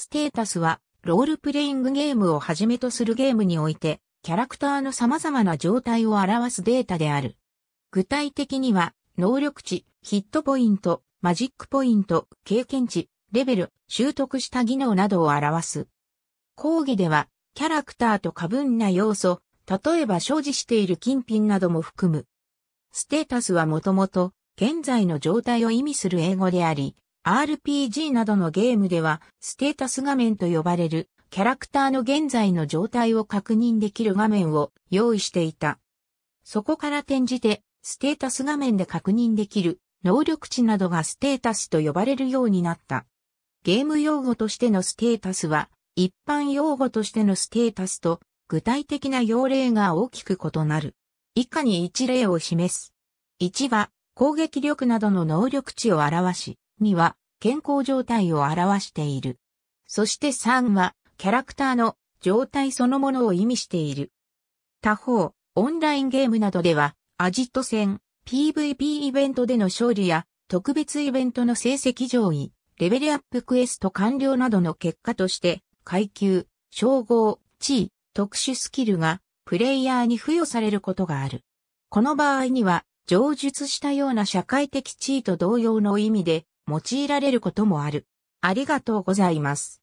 ステータスは、ロールプレイングゲームをはじめとするゲームにおいて、キャラクターの様々な状態を表すデータである。具体的には、能力値、ヒットポイント、マジックポイント、経験値、レベル、習得した技能などを表す。講義では、キャラクターと過分な要素、例えば所持している金品なども含む。ステータスはもともと、現在の状態を意味する英語であり、RPG などのゲームでは、ステータス画面と呼ばれる、キャラクターの現在の状態を確認できる画面を用意していた。そこから転じて、ステータス画面で確認できる能力値などがステータスと呼ばれるようになった。ゲーム用語としてのステータスは、一般用語としてのステータスと具体的な用例が大きく異なる。以下に一例を示す。1は攻撃力などの能力値を表し、には健康状態を表している。そして3はキャラクターの状態そのものを意味している。他方、オンラインゲームなどでは、アジト戦、PVP イベントでの勝利や、特別イベントの成績上位、レベルアップクエスト完了などの結果として、階級、称号、地位、特殊スキルが、プレイヤーに付与されることがある。この場合には、上述したような社会的地位と同様の意味で、用いられることもある。ありがとうございます。